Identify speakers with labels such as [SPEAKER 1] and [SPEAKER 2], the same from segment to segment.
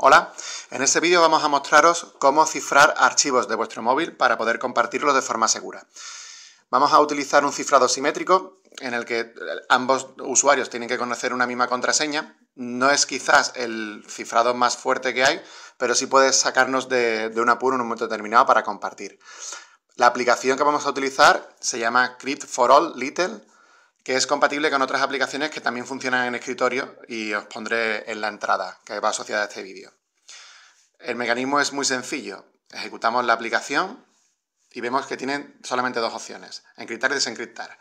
[SPEAKER 1] Hola, en este vídeo vamos a mostraros cómo cifrar archivos de vuestro móvil para poder compartirlos de forma segura. Vamos a utilizar un cifrado simétrico en el que ambos usuarios tienen que conocer una misma contraseña. No es quizás el cifrado más fuerte que hay, pero sí puedes sacarnos de, un apuro en un momento determinado para compartir. La aplicación que vamos a utilizar se llama Crypt for All Little que es compatible con otras aplicaciones que también funcionan en escritorio y os pondré en la entrada que va asociada a este vídeo. El mecanismo es muy sencillo. Ejecutamos la aplicación y vemos que tienen solamente dos opciones, encriptar y desencriptar.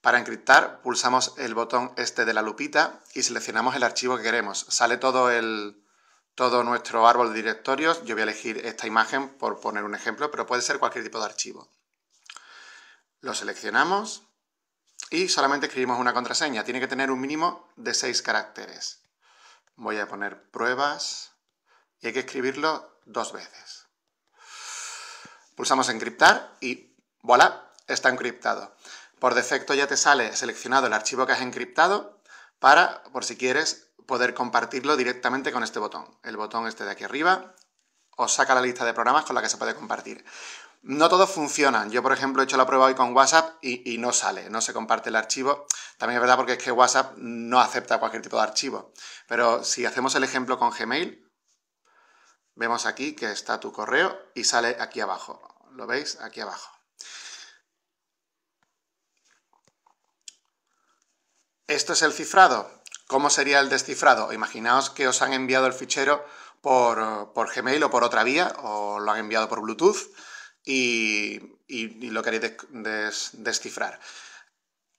[SPEAKER 1] Para encriptar pulsamos el botón este de la lupita y seleccionamos el archivo que queremos. Sale todo, el, todo nuestro árbol de directorios. Yo voy a elegir esta imagen por poner un ejemplo, pero puede ser cualquier tipo de archivo. Lo seleccionamos y solamente escribimos una contraseña. Tiene que tener un mínimo de 6 caracteres. Voy a poner pruebas y hay que escribirlo dos veces. Pulsamos encriptar y voilà, está encriptado. Por defecto ya te sale seleccionado el archivo que has encriptado para, por si quieres, poder compartirlo directamente con este botón. El botón este de aquí arriba os saca la lista de programas con la que se puede compartir. No todos funcionan. Yo, por ejemplo, he hecho la prueba hoy con WhatsApp y, no sale, no se comparte el archivo. También es verdad porque es que WhatsApp no acepta cualquier tipo de archivo. Pero si hacemos el ejemplo con Gmail, vemos aquí que está tu correo y sale aquí abajo. ¿Lo veis? Aquí abajo. Esto es el cifrado. ¿Cómo sería el descifrado? Imaginaos que os han enviado el fichero por Gmail o por otra vía, o lo han enviado por Bluetooth y, lo queréis descifrar.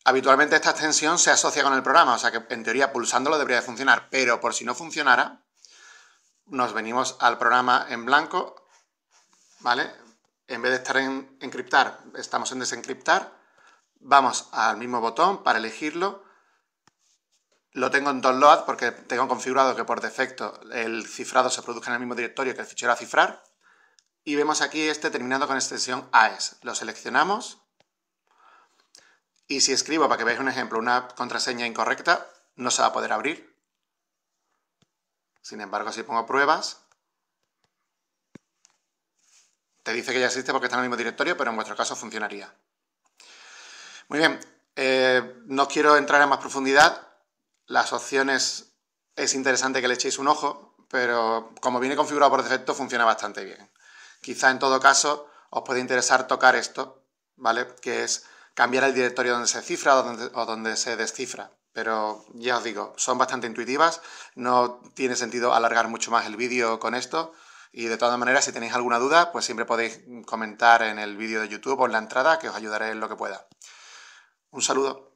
[SPEAKER 1] Habitualmente esta extensión se asocia con el programa, o sea que en teoría pulsándolo debería funcionar, pero por si no funcionara, nos venimos al programa en blanco, ¿vale? En vez de estar en encriptar, estamos en desencriptar, vamos al mismo botón para elegirlo, lo tengo en download porque tengo configurado que por defecto el cifrado se produzca en el mismo directorio que el fichero a cifrar, y vemos aquí este terminado con extensión AES. Lo seleccionamos y si escribo, para que veáis un ejemplo, una contraseña incorrecta, no se va a poder abrir. Sin embargo, si pongo pruebas, te dice que ya existe porque está en el mismo directorio, pero en vuestro caso funcionaría. Muy bien, eh, no quiero entrar en más profundidad. Las opciones es interesante que le echéis un ojo, pero como viene configurado por defecto, funciona bastante bien. Quizá en todo caso os puede interesar tocar esto, ¿vale? Que es cambiar el directorio donde se cifra o donde, o donde se descifra. Pero ya os digo, son bastante intuitivas, no tiene sentido alargar mucho más el vídeo con esto. Y de todas maneras, si tenéis alguna duda, pues siempre podéis comentar en el vídeo de YouTube o en la entrada, que os ayudaré en lo que pueda. Un saludo.